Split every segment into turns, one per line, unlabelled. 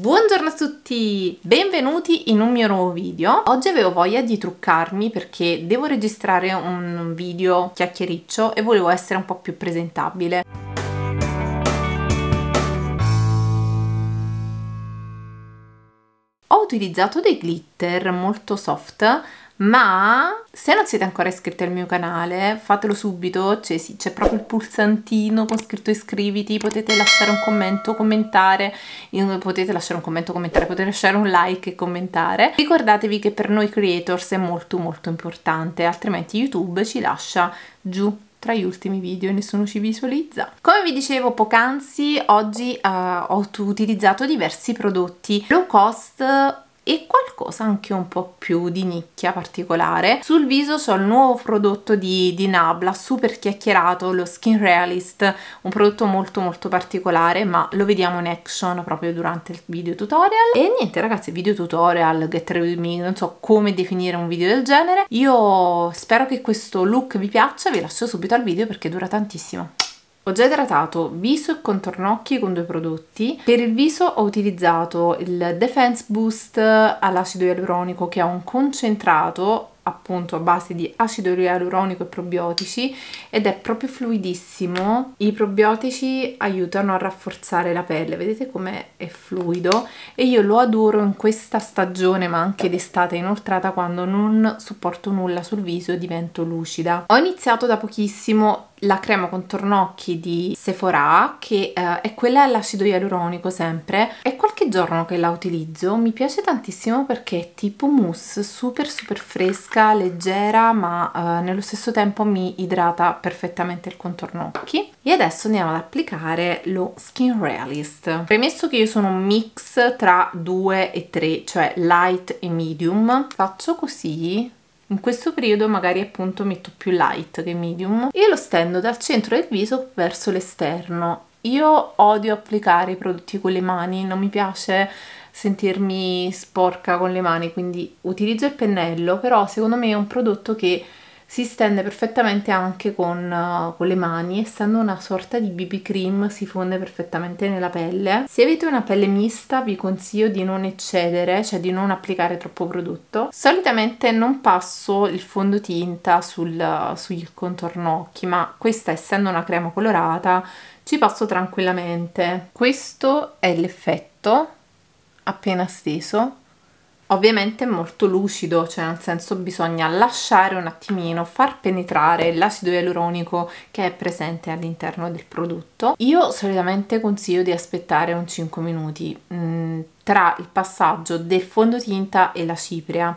Buongiorno a tutti, benvenuti in un mio nuovo video. Oggi avevo voglia di truccarmi perché devo registrare un video chiacchiericcio e volevo essere un po' più presentabile. Ho utilizzato dei glitter molto soft ma se non siete ancora iscritti al mio canale fatelo subito, c'è proprio il pulsantino con scritto iscriviti, potete lasciare un commento, commentare, potete lasciare un commento, commentare, potete lasciare un like e commentare. Ricordatevi che per noi creators è molto molto importante, altrimenti YouTube ci lascia giù tra gli ultimi video e nessuno ci visualizza. Come vi dicevo poc'anzi, oggi uh, ho utilizzato diversi prodotti low cost e qualcosa anche un po' più di nicchia particolare. Sul viso so il nuovo prodotto di, di Nabla, super chiacchierato, lo Skin Realist, un prodotto molto molto particolare ma lo vediamo in action proprio durante il video tutorial. E niente ragazzi, video tutorial, get ready with me, non so come definire un video del genere. Io spero che questo look vi piaccia, vi lascio subito al video perché dura tantissimo. Ho già idratato viso e contornocchi con due prodotti. Per il viso ho utilizzato il Defense Boost all'acido ialuronico che è un concentrato appunto a base di acido ialuronico e probiotici ed è proprio fluidissimo. I probiotici aiutano a rafforzare la pelle, vedete come è fluido e io lo adoro in questa stagione ma anche d'estate inoltrata quando non sopporto nulla sul viso e divento lucida. Ho iniziato da pochissimo la crema contornocchi di Sephora che eh, è quella all'acido ialuronico sempre è qualche giorno che la utilizzo mi piace tantissimo perché è tipo mousse super super fresca leggera ma eh, nello stesso tempo mi idrata perfettamente il contornocchi e adesso andiamo ad applicare lo Skin Realist premesso che io sono un mix tra 2 e 3 cioè light e medium faccio così in questo periodo magari appunto metto più light che medium e lo stendo dal centro del viso verso l'esterno. Io odio applicare i prodotti con le mani, non mi piace sentirmi sporca con le mani, quindi utilizzo il pennello, però secondo me è un prodotto che si stende perfettamente anche con, eh, con, le mani, essendo una sorta di BB cream si fonde perfettamente nella pelle. Se avete una pelle mista vi consiglio di non eccedere, cioè di non applicare troppo prodotto. Solitamente non passo il fondotinta sul, sul contorno occhi, ma questa essendo una crema colorata ci passo tranquillamente. Questo è l'effetto appena steso ovviamente è molto lucido, cioè nel senso bisogna lasciare un attimino, far penetrare l'acido ialuronico che è presente all'interno del prodotto. Io solitamente consiglio di aspettare un 5 minuti mh, mm, tra il passaggio del fondotinta e la cipria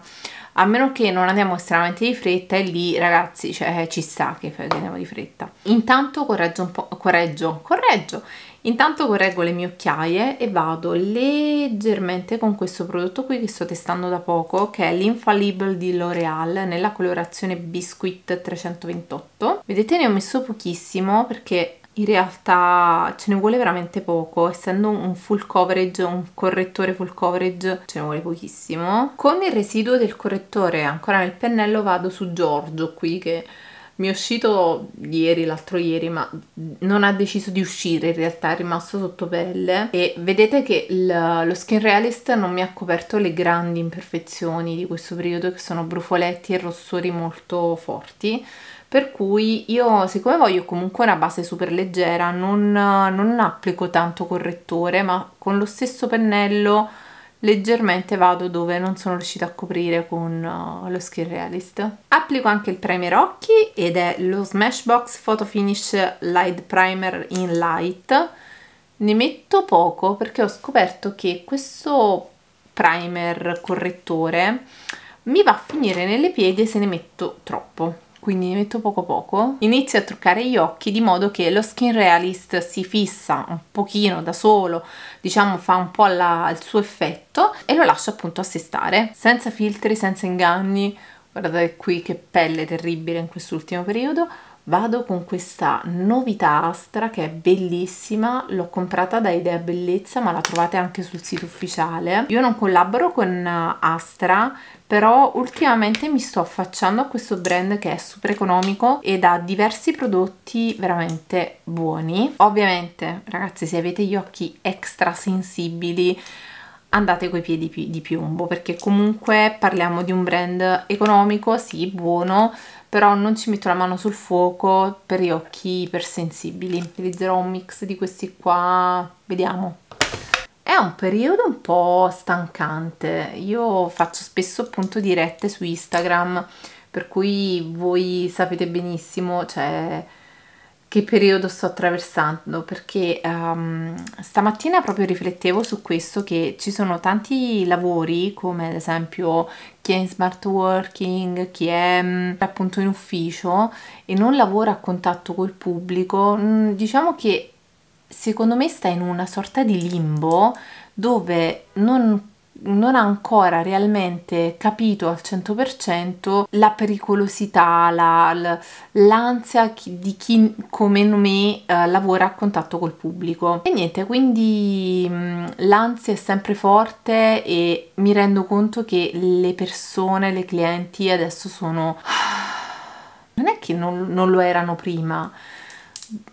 a meno che non andiamo estremamente di fretta e lì ragazzi cioè, ci sta che andiamo di fretta intanto correggio un po' correggio correggio intanto correggo le mie occhiaie e vado leggermente con questo prodotto qui che sto testando da poco che è l'Infallible di L'Oreal nella colorazione Biscuit 328 vedete ne ho messo pochissimo perché in realtà ce ne vuole veramente poco, essendo un full coverage, un correttore full coverage, ce ne vuole pochissimo. Con il residuo del correttore ancora nel pennello vado su Giorgio qui che mi è uscito ieri, l'altro ieri, ma non ha deciso di uscire in realtà, è rimasto sotto pelle e vedete che il, lo Skin Realist non mi ha coperto le grandi imperfezioni di questo periodo che sono brufoletti e rossori molto forti per cui io siccome voglio comunque una base super leggera non, non applico tanto correttore ma con lo stesso pennello leggermente vado dove non sono riuscita a coprire con uh, lo Skin Realist. Applico anche il primer occhi ed è lo Smashbox Photo Finish Light Primer in Light. Ne metto poco perché ho scoperto che questo primer correttore mi va a finire nelle pieghe se ne metto troppo quindi ne metto poco poco, inizio a truccare gli occhi di modo che lo Skin Realist si fissa un pochino da solo, diciamo fa un po' alla, il suo effetto e lo lascio appunto assestare senza filtri, senza inganni, guardate qui che pelle terribile in quest'ultimo periodo, vado con questa novità Astra che è bellissima, l'ho comprata da Idea Bellezza ma la trovate anche sul sito ufficiale. Io non collaboro con Astra però ultimamente mi sto affacciando a questo brand che è super economico ed ha diversi prodotti veramente buoni. Ovviamente ragazzi se avete gli occhi extra sensibili andate coi piedi di piombo perché comunque parliamo di un brand economico, sì, buono, però non ci metto la mano sul fuoco per gli occhi ipersensibili utilizzerò un mix di questi qua vediamo è un periodo un po' stancante io faccio spesso appunto dirette su Instagram per cui voi sapete benissimo cioè che periodo sto attraversando perché um, stamattina proprio riflettevo su questo che ci sono tanti lavori come ad esempio chi è in smart working, chi è mm, appunto in ufficio e non lavora a contatto col pubblico, mm, diciamo che secondo me sta in una sorta di limbo dove non non ha ancora realmente capito al 100% la pericolosità, la, l'ansia di chi come me eh, lavora a contatto col pubblico. E niente, quindi mh, mm, l'ansia è sempre forte e mi rendo conto che le persone, le clienti adesso sono... non è che non, non lo erano prima,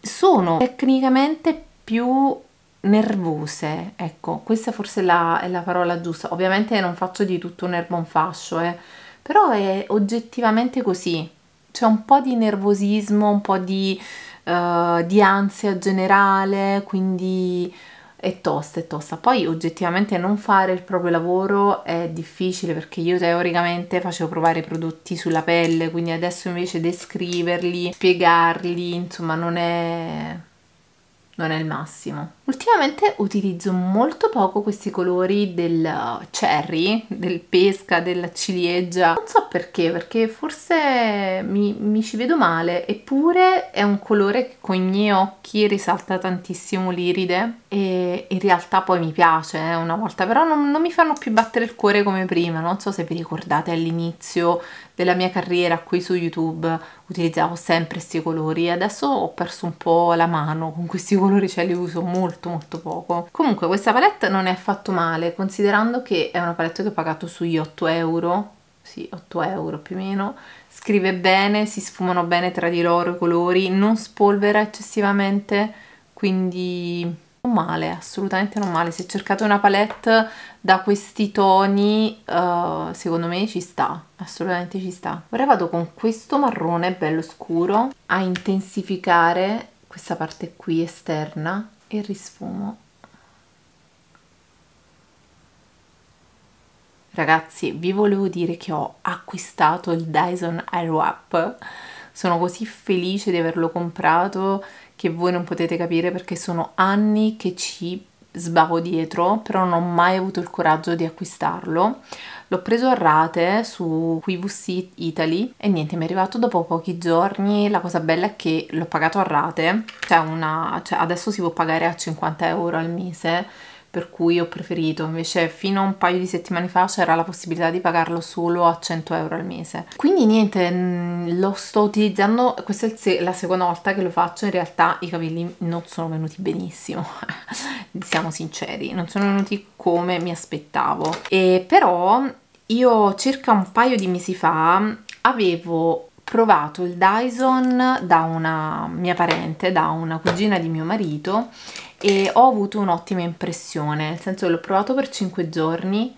sono tecnicamente più nervose, ecco, questa forse è la, è la parola giusta. Ovviamente non faccio di tutto un erbo un fascio, eh, però è oggettivamente così. C'è un po' di nervosismo, un po' di, uh, di ansia generale, quindi è tosta, è tosta. Poi oggettivamente non fare il proprio lavoro è difficile perché io teoricamente facevo provare i prodotti sulla pelle, quindi adesso invece descriverli, spiegarli, insomma non è non è il massimo. Ultimamente utilizzo molto poco questi colori del cherry, del pesca, della ciliegia. Non so perché, perché forse mi, mi ci vedo male, eppure è un colore che con i miei occhi risalta tantissimo l'iride e in realtà poi mi piace eh, una volta, però non, non mi fanno più battere il cuore come prima. Non so se vi ricordate all'inizio della mia carriera qui su YouTube utilizzavo sempre questi colori adesso ho perso un po' la mano con questi colori colori ce li uso molto molto poco. Comunque questa palette non è affatto male, considerando che è una palette che ho pagato sugli 8 euro, sì, 8 euro più o meno, scrive bene, si sfumano bene tra di loro i colori, non spolvera eccessivamente, quindi non male, assolutamente non male. Se cercate una palette da questi toni, uh, secondo me ci sta, assolutamente ci sta. Ora vado con questo marrone bello scuro a intensificare questa parte qui esterna e risfumo Ragazzi, vi volevo dire che ho acquistato il Dyson Airwrap. Sono così felice di averlo comprato che voi non potete capire perché sono anni che ci sbavo dietro, però non ho mai avuto il coraggio di acquistarlo. L'ho preso a rate su QVC Italy e niente, mi è arrivato dopo pochi giorni. La cosa bella è che l'ho pagato a rate, cioè, una, cioè adesso si può pagare a 50 euro al mese per cui ho preferito invece fino a un paio di settimane fa c'era la possibilità di pagarlo solo a 100 euro al mese quindi niente lo sto utilizzando questa è la seconda volta che lo faccio in realtà i capelli non sono venuti benissimo siamo sinceri non sono venuti come mi aspettavo e però io circa un paio di mesi fa avevo provato il Dyson da una mia parente, da una cugina di mio marito e ho avuto un'ottima impressione, nel senso che l'ho provato per 5 giorni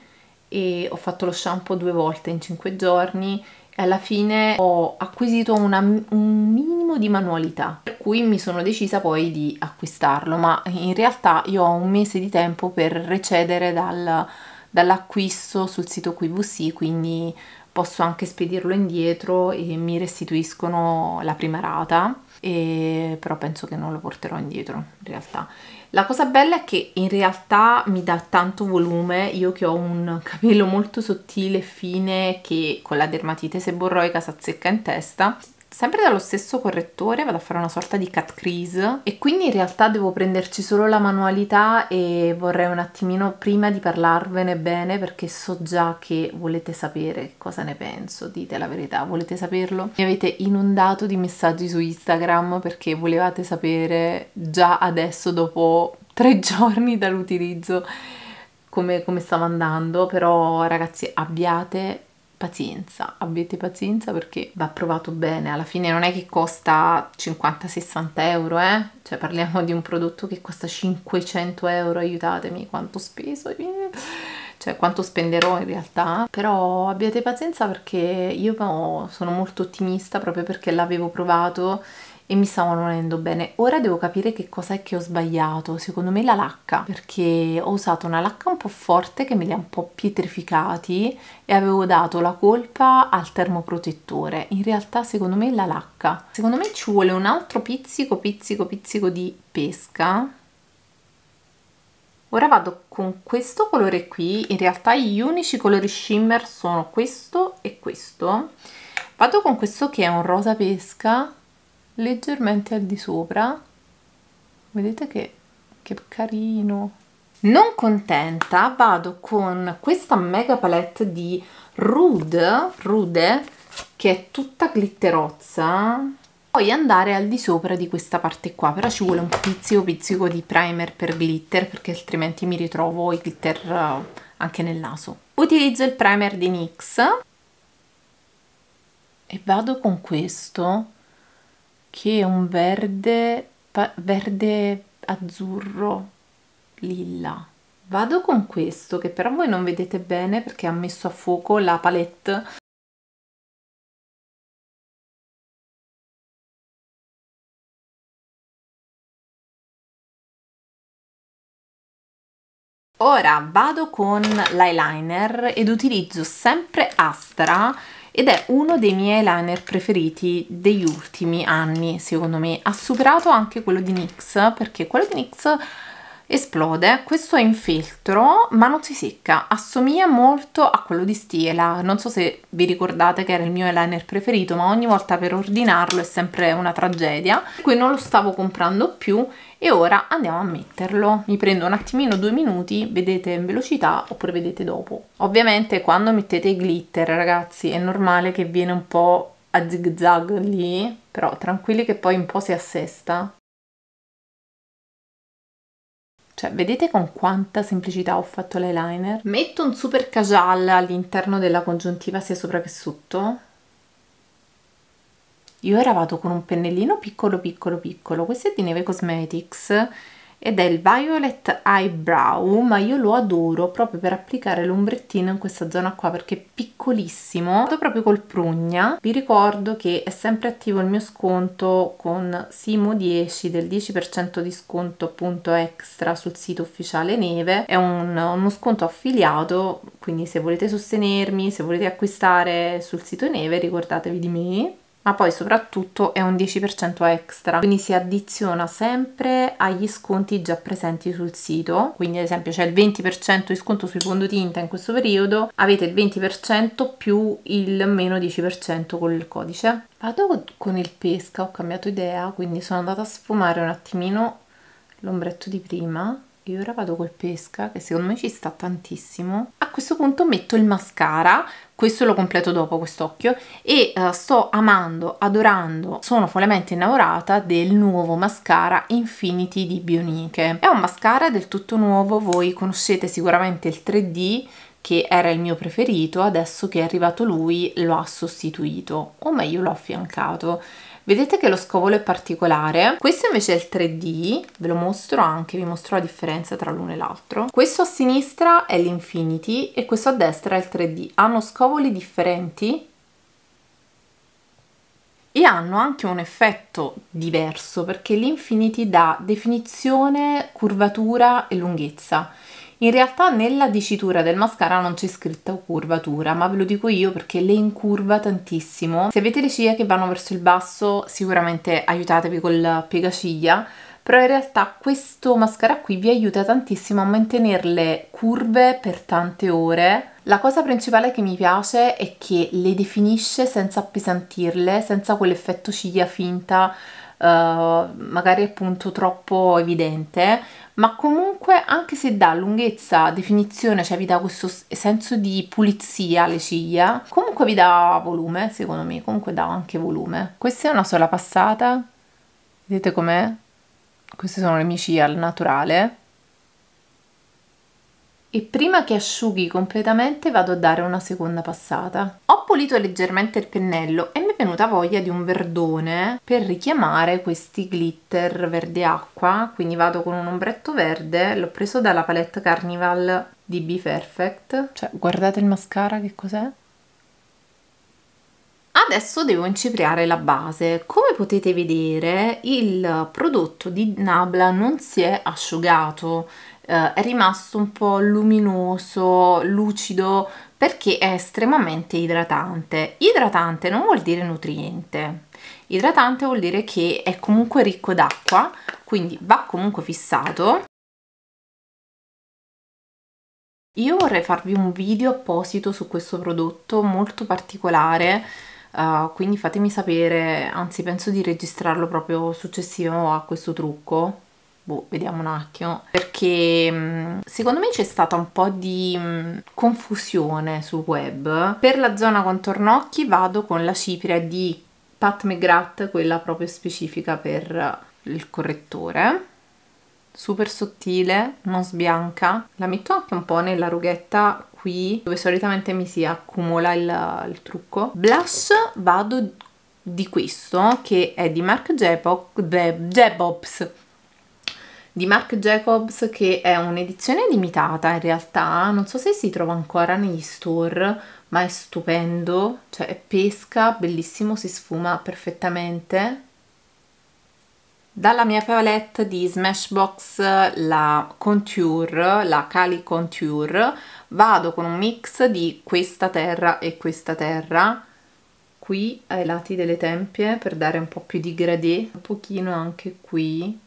e ho fatto lo shampoo due volte in 5 giorni e alla fine ho acquisito una, un minimo di manualità per cui mi sono decisa poi di acquistarlo ma in realtà io ho un mese di tempo per recedere dal dall'acquisto sul sito QVC, quindi posso anche spedirlo indietro e mi restituiscono la prima rata, e... però penso che non lo porterò indietro in realtà. La cosa bella è che in realtà mi dà tanto volume, io che ho un capello molto sottile, fine, che con la dermatite seborroica si azzecca in testa, sempre dallo stesso correttore vado a fare una sorta di cut crease e quindi in realtà devo prenderci solo la manualità e vorrei un attimino prima di parlarvene bene perché so già che volete sapere cosa ne penso, dite la verità, volete saperlo? Mi avete inondato di messaggi su Instagram perché volevate sapere già adesso dopo tre giorni dall'utilizzo come, come stava andando, però ragazzi abbiate pazienza, abbiate pazienza perché va provato bene, alla fine non è che costa 50-60 euro, eh? cioè parliamo di un prodotto che costa 500 euro, aiutatemi quanto ho speso, eh? cioè quanto spenderò in realtà, però abbiate pazienza perché io sono molto ottimista proprio perché l'avevo provato e mi stavano venendo bene. Ora devo capire che cos'è che ho sbagliato, secondo me la lacca, perché ho usato una lacca un po' forte che me li ha un po' pietrificati e avevo dato la colpa al termoprotettore. In realtà secondo me la lacca. Secondo me ci vuole un altro pizzico, pizzico, pizzico di pesca Ora vado con questo colore qui, in realtà gli unici colori shimmer sono questo e questo. Vado con questo che è un rosa pesca leggermente al di sopra vedete che, che carino non contenta vado con questa mega palette di Rude, Rude che è tutta glitterozza poi andare al di sopra di questa parte qua però ci vuole un pizzico pizzico di primer per glitter perché altrimenti mi ritrovo i glitter eh, anche nel naso utilizzo il primer di NYX e vado con questo che è un verde, verde azzurro lilla. Vado con questo che però voi non vedete bene perché ha messo a fuoco la palette Ora vado con l'eyeliner ed utilizzo sempre Astra ed è uno dei miei eyeliner preferiti degli ultimi anni secondo me ha superato anche quello di NYX perché quello di NYX esplode. Questo è in filtro ma non si secca, assomiglia molto a quello di Stiela, non so se vi ricordate che era il mio eyeliner preferito ma ogni volta per ordinarlo è sempre una tragedia, qui non lo stavo comprando più e ora andiamo a metterlo. Mi prendo un attimino due minuti, vedete in velocità oppure vedete dopo. Ovviamente quando mettete i glitter ragazzi è normale che viene un po' a zig zag lì, però tranquilli che poi un po' si assesta. Cioè, vedete con quanta semplicità ho fatto l'eyeliner? Metto un super cajal all'interno della congiuntiva sia sopra che sotto. Io ero vado con un pennellino piccolo piccolo piccolo, questo è di Neve Cosmetics ed è il Violet Eyebrow, ma io lo adoro proprio per applicare l'ombrettino in questa zona qua perché è piccolissimo, vado proprio col prugna. Vi ricordo che è sempre attivo il mio sconto con Simo10 del 10% di sconto appunto extra sul sito ufficiale Neve, è un, uno sconto affiliato, quindi se volete sostenermi, se volete acquistare sul sito Neve ricordatevi di me ma poi soprattutto è un 10% extra, quindi si addiziona sempre agli sconti già presenti sul sito, quindi ad esempio c'è il 20% di sconto sui fondotinta in questo periodo, avete il 20% più il meno 10% con il codice. Vado con il pesca, ho cambiato idea, quindi sono andata a sfumare un attimino l'ombretto di prima io ora vado col pesca, che secondo me ci sta tantissimo. A questo punto metto il mascara, questo lo completo dopo quest'occhio, e uh, sto amando, adorando, sono follemente innamorata del nuovo mascara Infinity di Bioniche. È un mascara del tutto nuovo, voi conoscete sicuramente il 3D, che era il mio preferito, adesso che è arrivato lui lo ha sostituito, o meglio l'ho affiancato. Vedete che lo scovolo è particolare, questo invece è il 3D, ve lo mostro anche, vi mostro la differenza tra l'uno e l'altro. Questo a sinistra è l'Infinity e questo a destra è il 3D, hanno scovoli differenti e hanno anche un effetto diverso perché l'Infinity dà definizione, curvatura e lunghezza in realtà nella dicitura del mascara non c'è scritta curvatura, ma ve lo dico io perché le incurva tantissimo. Se avete le ciglia che vanno verso il basso, sicuramente aiutatevi col piegaciglia, però in realtà questo mascara qui vi aiuta tantissimo a mantenerle curve per tante ore. La cosa principale che mi piace è che le definisce senza appesantirle, senza quell'effetto ciglia finta, Uh, magari appunto troppo evidente ma comunque anche se dà lunghezza, definizione, cioè vi dà questo senso di pulizia alle ciglia, comunque vi dà volume, secondo me, comunque dà anche volume. Questa è una sola passata, vedete com'è? Queste sono le mie ciglia al naturale, e prima che asciughi completamente vado a dare una seconda passata. Ho pulito leggermente il pennello e mi è venuta voglia di un verdone per richiamare questi glitter verde acqua, quindi vado con un ombretto verde, l'ho preso dalla palette Carnival di Be Perfect. Cioè, guardate il mascara che cos'è? Adesso devo incipriare la base. Come potete vedere il prodotto di Nabla non si è asciugato, eh, è rimasto un po' luminoso, lucido, perché è estremamente idratante. Idratante non vuol dire nutriente, idratante vuol dire che è comunque ricco d'acqua, quindi va comunque fissato. Io vorrei farvi un video apposito su questo prodotto molto particolare, uh, quindi fatemi sapere, anzi penso di registrarlo proprio successivo a questo trucco, Boh, vediamo un attimo, perché secondo me c'è stata un po' di confusione sul web. Per la zona contornocchi vado con la cipria di Pat McGrath, quella proprio specifica per il correttore. Super sottile, non sbianca. La metto anche un po' nella rughetta qui, dove solitamente mi si accumula il, il trucco. Blush vado di questo, che è di Marc Jacobs di Marc Jacobs che è un'edizione limitata in realtà, non so se si trova ancora negli store, ma è stupendo, cioè è pesca, bellissimo, si sfuma perfettamente. Dalla mia palette di Smashbox, la Contour, la Cali Contour, vado con un mix di questa terra e questa terra, qui ai lati delle tempie per dare un po' più di gradè, un pochino anche qui,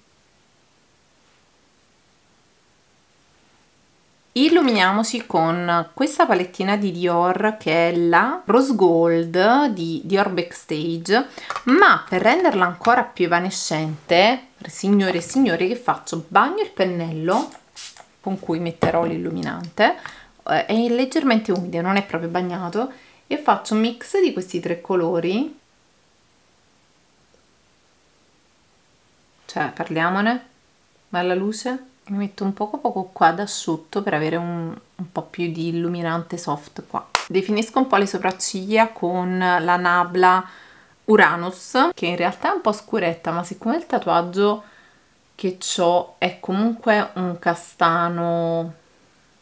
Illuminiamoci con questa palettina di Dior che è la Rose Gold di Dior Backstage, ma per renderla ancora più evanescente, signore e signori, che faccio? Bagno il pennello con cui metterò l'illuminante, eh, è leggermente umido, non è proprio bagnato, e faccio un mix di questi tre colori. Cioè, parliamone, bella luce mi metto un poco poco qua da asciutto per avere un, un po' più di illuminante soft qua definisco un po' le sopracciglia con la nabla Uranus che in realtà è un po' scuretta ma siccome il tatuaggio che ho è comunque un castano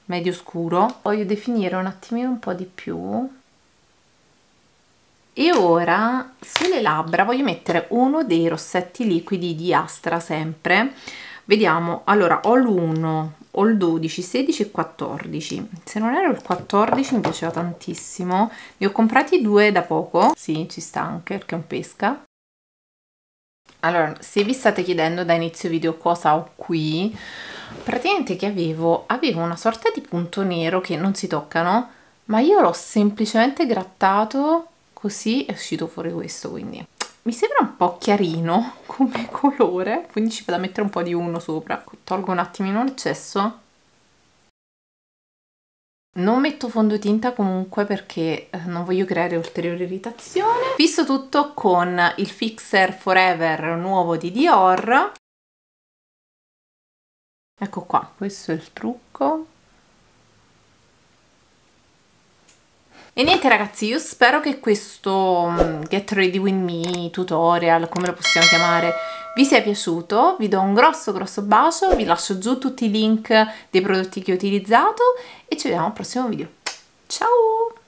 medio scuro voglio definire un attimino un po' di più e ora sulle labbra voglio mettere uno dei rossetti liquidi di Astra sempre vediamo allora ho l'1 ho il 12 16 e 14 se non ero il 14 mi piaceva tantissimo ne ho comprati due da poco sì ci sta anche perché è un pesca allora se vi state chiedendo da inizio video cosa ho qui praticamente che avevo avevo una sorta di punto nero che non si toccano ma io l'ho semplicemente grattato così è uscito fuori questo quindi mi sembra un po' chiarino come colore, quindi ci vado a mettere un po' di uno sopra. Tolgo un attimino l'eccesso. Non metto fondotinta comunque perché eh, non voglio creare ulteriore irritazione. Fisso tutto con il Fixer Forever nuovo di Dior. Ecco qua, questo è il trucco. E niente ragazzi, io spero che questo mm, Get Ready With Me tutorial, come lo possiamo chiamare, vi sia piaciuto. Vi do un grosso grosso bacio, vi lascio giù tutti i link dei prodotti che ho utilizzato e ci vediamo al prossimo video. Ciao!